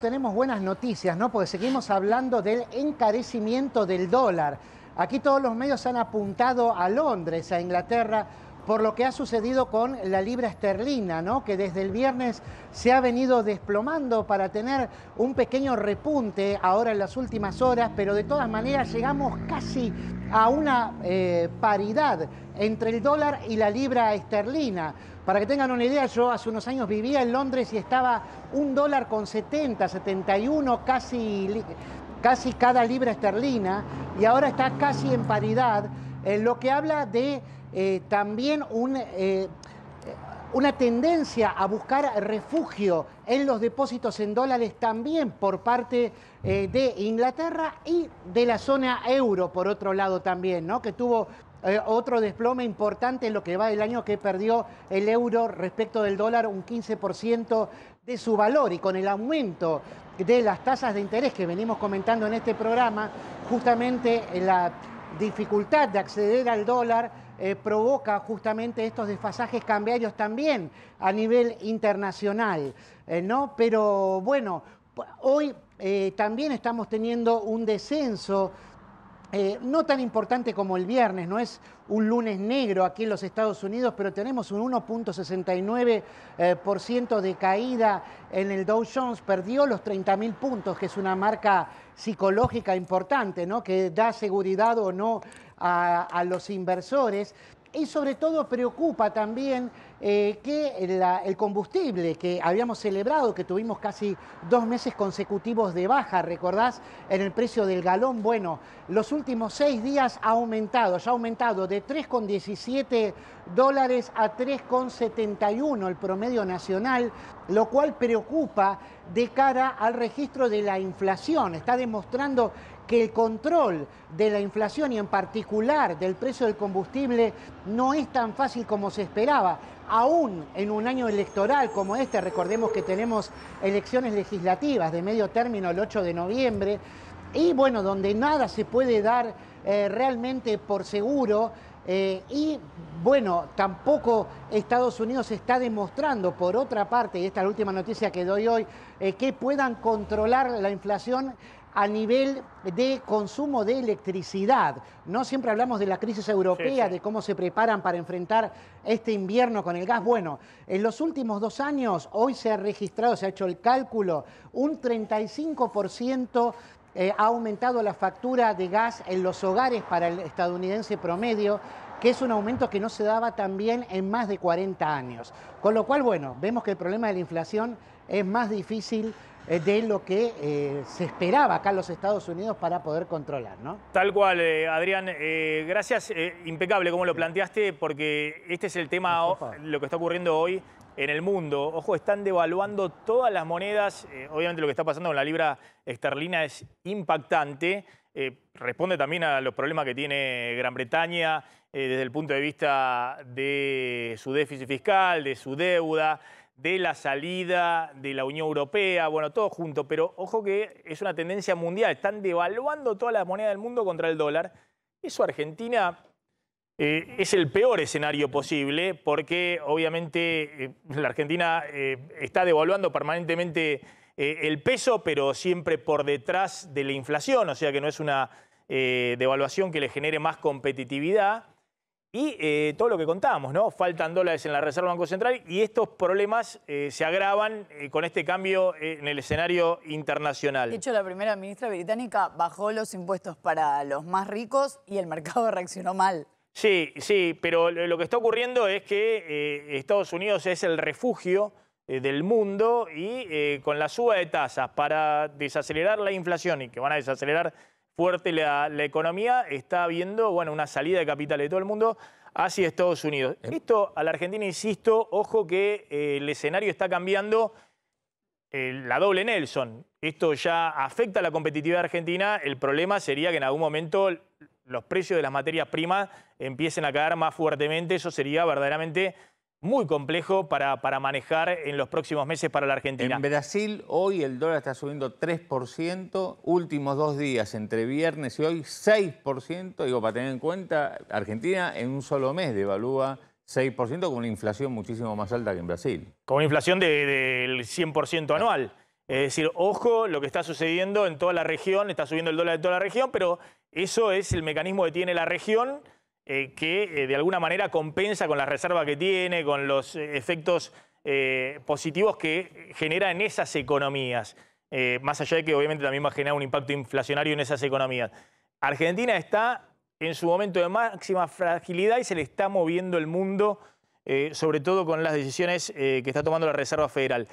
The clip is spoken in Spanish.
Tenemos buenas noticias, ¿no? Porque seguimos hablando del encarecimiento del dólar. Aquí todos los medios han apuntado a Londres, a Inglaterra, por lo que ha sucedido con la libra esterlina, ¿no? que desde el viernes se ha venido desplomando para tener un pequeño repunte ahora en las últimas horas, pero de todas maneras llegamos casi a una eh, paridad entre el dólar y la libra esterlina. Para que tengan una idea, yo hace unos años vivía en Londres y estaba un dólar con 70, 71, casi, casi cada libra esterlina, y ahora está casi en paridad. Eh, lo que habla de eh, también eh, una tendencia a buscar refugio en los depósitos en dólares también por parte de Inglaterra y de la zona euro, por otro lado también, ¿no? que tuvo otro desplome importante en lo que va del año que perdió el euro respecto del dólar un 15% de su valor y con el aumento de las tasas de interés que venimos comentando en este programa, justamente la dificultad de acceder al dólar eh, provoca justamente estos desfasajes cambiarios también a nivel internacional, eh, ¿no? Pero bueno, hoy eh, también estamos teniendo un descenso eh, no tan importante como el viernes, no es un lunes negro aquí en los Estados Unidos, pero tenemos un 1.69% eh, de caída en el Dow Jones, perdió los 30.000 puntos, que es una marca psicológica importante, ¿no? que da seguridad o no a los inversores. Y sobre todo preocupa también eh, que el combustible que habíamos celebrado, que tuvimos casi dos meses consecutivos de baja, recordás, en el precio del galón, bueno, los últimos seis días ha aumentado, ya ha aumentado de 3,17 dólares a 3,71 el promedio nacional, lo cual preocupa de cara al registro de la inflación. Está demostrando que el control de la inflación y en particular del precio del combustible no es tan fácil como se esperaba, aún en un año electoral como este, recordemos que tenemos elecciones legislativas de medio término el 8 de noviembre, y bueno, donde nada se puede dar eh, realmente por seguro, eh, y bueno, tampoco Estados Unidos está demostrando, por otra parte, y esta es la última noticia que doy hoy, eh, que puedan controlar la inflación a nivel de consumo de electricidad. No siempre hablamos de la crisis europea, de cómo se preparan para enfrentar este invierno con el gas. Bueno, en los últimos dos años, hoy se ha registrado, se ha hecho el cálculo, un 35% eh, ha aumentado la factura de gas en los hogares para el estadounidense promedio que es un aumento que no se daba también en más de 40 años. Con lo cual, bueno, vemos que el problema de la inflación es más difícil eh, de lo que eh, se esperaba acá en los Estados Unidos para poder controlar, ¿no? Tal cual, eh, Adrián. gracias, impecable como lo planteaste, porque este es el tema, lo que está ocurriendo hoy en el mundo. Ojo, están devaluando todas las monedas. Eh, obviamente lo que está pasando con la libra esterlina es impactante. Eh, responde también a los problemas que tiene Gran Bretaña eh, desde el punto de vista de su déficit fiscal, de su deuda, de la salida de la Unión Europea, bueno, todo junto. Pero ojo que es una tendencia mundial. Están devaluando todas las monedas del mundo contra el dólar. Eso Argentina eh, es el peor escenario posible porque obviamente eh, la Argentina eh, está devaluando permanentemente el peso, pero siempre por detrás de la inflación, o sea que no es una devaluación que le genere más competitividad. Y todo lo que contábamos, ¿no? Faltan dólares en la Reserva Banco Central y estos problemas se agravan con este cambio en el escenario internacional. De hecho, la primera ministra británica bajó los impuestos para los más ricos y el mercado reaccionó mal. Sí, sí, pero lo que está ocurriendo es que eh, Estados Unidos es el refugio eh, del mundo y eh, con la suba de tasas para desacelerar la inflación y que van a desacelerar fuerte la, economía, está habiendo bueno, una salida de capital de todo el mundo hacia Estados Unidos. Em Esto a la Argentina, insisto, ojo que el escenario está cambiando la doble Nelson. Esto ya afecta la competitividad argentina. El problema sería que en algún momento los precios de las materias primas empiecen a caer más fuertemente. Eso sería verdaderamente muy complejo para, para manejar en los próximos meses para la Argentina. En Brasil hoy el dólar está subiendo 3%, últimos dos días, entre viernes y hoy 6%, digo, para tener en cuenta, Argentina en un solo mes devalúa 6% con una inflación muchísimo más alta que en Brasil. Con una inflación del 100% anual. Es decir, ojo lo que está sucediendo en toda la región, está subiendo el dólar de toda la región, pero eso es el mecanismo que tiene la región eh, que eh, de alguna manera compensa con la reserva que tiene, con los eh, efectos positivos que genera en esas economías, más allá de que obviamente también va a generar un impacto inflacionario en esas economías. Argentina está en su momento de máxima fragilidad y se le está moviendo el mundo, eh, sobre todo con las decisiones eh, que está tomando la Reserva Federal.